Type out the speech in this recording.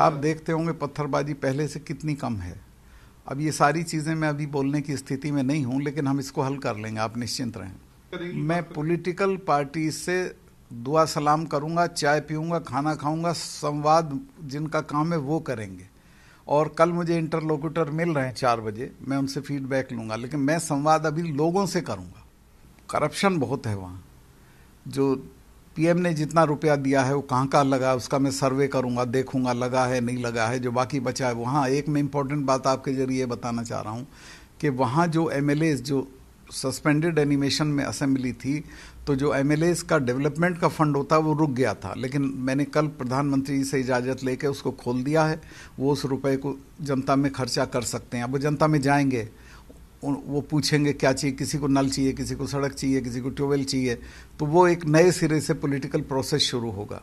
आप देखते होंगे पत्थरबाजी पहले से कितनी कम है अब ये सारी चीज़ें मैं अभी बोलने की स्थिति में नहीं हूँ लेकिन हम इसको हल कर लेंगे आप निश्चिंत रहें मैं पॉलिटिकल पार्टी से दुआ सलाम करूँगा चाय पीऊँगा खाना खाऊँगा संवाद जिनका काम है वो करेंगे और कल मुझे इंटरलोक्यूटर मिल रहे हैं चार बजे मैं उनसे फीडबैक लूँगा लेकिन मैं संवाद अभी लोगों से करूँगा करप्शन बहुत है वहाँ जो पीएम ने जितना रुपया दिया है वो कहाँ कहाँ लगा है उसका मैं सर्वे करूँगा देखूँगा लगा है नहीं लगा है जो बाकी बचा है वहाँ एक मैं इम्पोर्टेंट बात आपके जरिए बताना चाह रहा हूँ कि वहाँ जो एम जो सस्पेंडेड एनिमेशन में असेंबली थी तो जो एम का डेवलपमेंट का फंड होता है वो रुक गया था लेकिन मैंने कल प्रधानमंत्री से इजाज़त लेके उसको खोल दिया है वो उस रुपए को जनता में खर्चा कर सकते हैं अब वो जनता में जाएंगे वो पूछेंगे क्या चाहिए किसी को नल चाहिए किसी को सड़क चाहिए किसी को ट्यूबवेल चाहिए तो वो एक नए सिरे से पॉलिटिकल प्रोसेस शुरू होगा